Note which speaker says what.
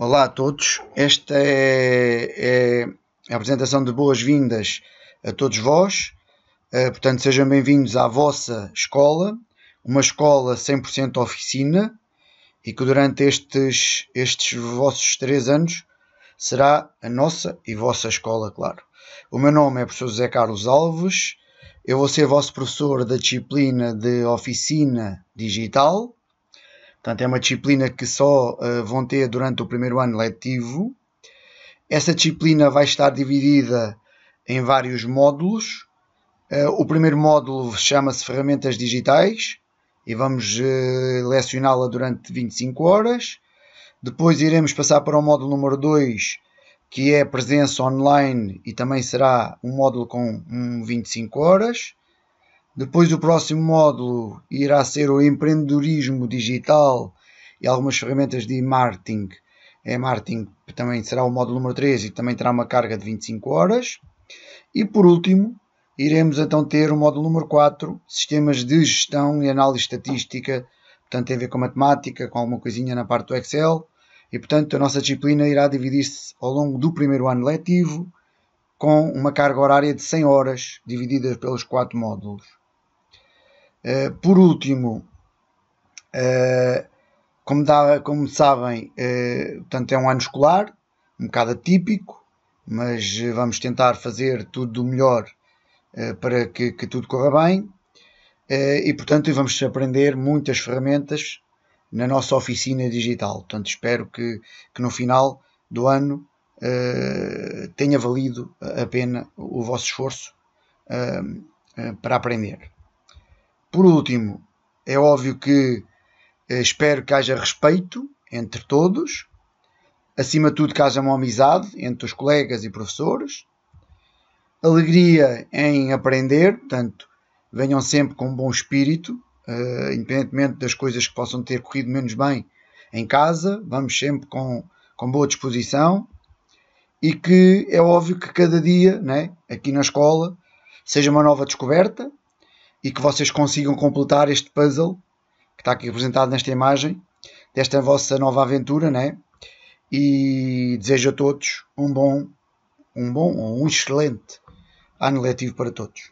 Speaker 1: Olá a todos, esta é, é a apresentação de boas-vindas a todos vós. Uh, portanto, sejam bem-vindos à vossa escola, uma escola 100% oficina e que durante estes, estes vossos três anos será a nossa e vossa escola, claro. O meu nome é professor José Carlos Alves, eu vou ser vosso professor da disciplina de oficina digital Portanto, é uma disciplina que só uh, vão ter durante o primeiro ano letivo. Essa disciplina vai estar dividida em vários módulos. Uh, o primeiro módulo chama-se Ferramentas Digitais e vamos uh, lecioná-la durante 25 horas. Depois iremos passar para o módulo número 2, que é presença online e também será um módulo com um 25 horas. Depois o próximo módulo irá ser o empreendedorismo digital e algumas ferramentas de marketing. É marketing também será o módulo número 3 e também terá uma carga de 25 horas. E por último, iremos então ter o módulo número 4, sistemas de gestão e análise estatística, portanto tem a ver com matemática, com alguma coisinha na parte do Excel. E portanto a nossa disciplina irá dividir-se ao longo do primeiro ano letivo com uma carga horária de 100 horas divididas pelos quatro módulos. Eh, por último, eh, como, dá, como, sabem, eh, portanto, é um ano escolar, um bocado atípico, mas vamos tentar fazer tudo do melhor para que, que, tudo corra bem. e portanto vamos aprender muitas ferramentas na nossa oficina digital. Portanto, espero que, que no final do ano tenha valido a pena o vosso esforço para aprender. Por último, é óbvio que eh, espero que haja respeito entre todos, acima de tudo que haja uma amizade entre os colegas e professores, alegria em aprender, portanto, venham sempre com um bom espírito, eh, independentemente das coisas que possam ter corrido menos bem em casa, vamos sempre com, com boa disposição e que é óbvio que cada dia, né, aqui na escola, seja uma nova descoberta, e que vocês consigam completar este puzzle que está aqui representado nesta imagem desta vossa nova aventura, né? E desejo a todos um bom, um bom, um excelente ano letivo para todos.